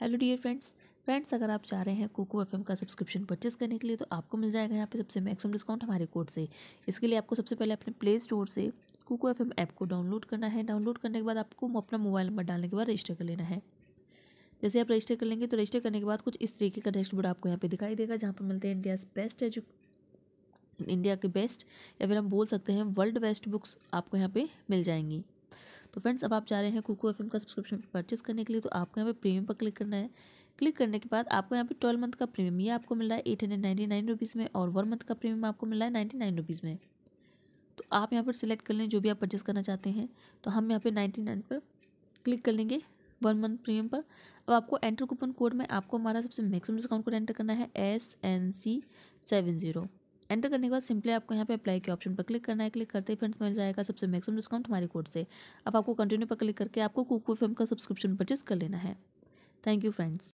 hello dear friends friends अगर आप चाह रहे हैं कोको एफ का सब्सक्रिप्शन परचेस करने के लिए तो आपको मिल जाएगा यहाँ पे सबसे मैक्सिमम डिस्काउंट हमारे कोड से इसके लिए आपको सबसे पहले अपने प्ले स्टोर से कोको एफ ऐप को डाउनलोड करना है डाउनलोड करने के बाद आपको अपना मोबाइल नंबर डालने के बाद रजिस्टर कर लेना है जैसे आप रजिस्टर कर लेंगे तो रजिस्टर करने के बाद कुछ इस तरीके का डेस्ट बोर्ड आपको यहाँ पर दिखाई देगा जहाँ पर मिलते हैं इंडिया बेस्ट एजु इंडिया के बेस्ट या फिर हम बोल सकते हैं वर्ल्ड बेस्ट बुक्स आपको यहाँ पर मिल जाएंगी तो फ्रेंड्स अब आप जा रहे हैं कुकू एफ का सब्सक्रिप्शन परचेस करने के लिए तो आपको यहाँ पे प्रीमियम पर क्लिक करना है क्लिक करने के बाद आपको यहाँ पे ट्वेल्व मंथ का प्रीमियम ये आपको मिल रहा है eight hundred ninety nine rupees में और वन मंथ का प्रीमियम आपको मिल रहा है नाइन्टी नाइन रुपीज़ में तो आप यहाँ पर सिलेक्ट कर लें जो भी आप परचेस करना चाहते हैं तो हम यहाँ पर नाइन्टी नाइन पर क्लिक कर लेंगे वन मंथ प्रीमियम पर अब आपको एंटर कूपन कोड में आपको हमारा सबसे मैक्सिमम डिस्काउंट कोड एंटर करना है S N C seven zero enter करने के बाद सिंपली आपको यहाँ पे अप्लाई के ऑप्शन पर क्लिक करना है क्लिक करते ही फ्रेंड्स मिल जाएगा सबसे मैक्सिमम डिस्काउंट हमारे कोड से अब आपको कंटिन्यू पर क्लिक करके आपको कुकू फिल्म का सब्सक्रिप्शन परचेस कर लेना है थैंक यू फ्रेंड्स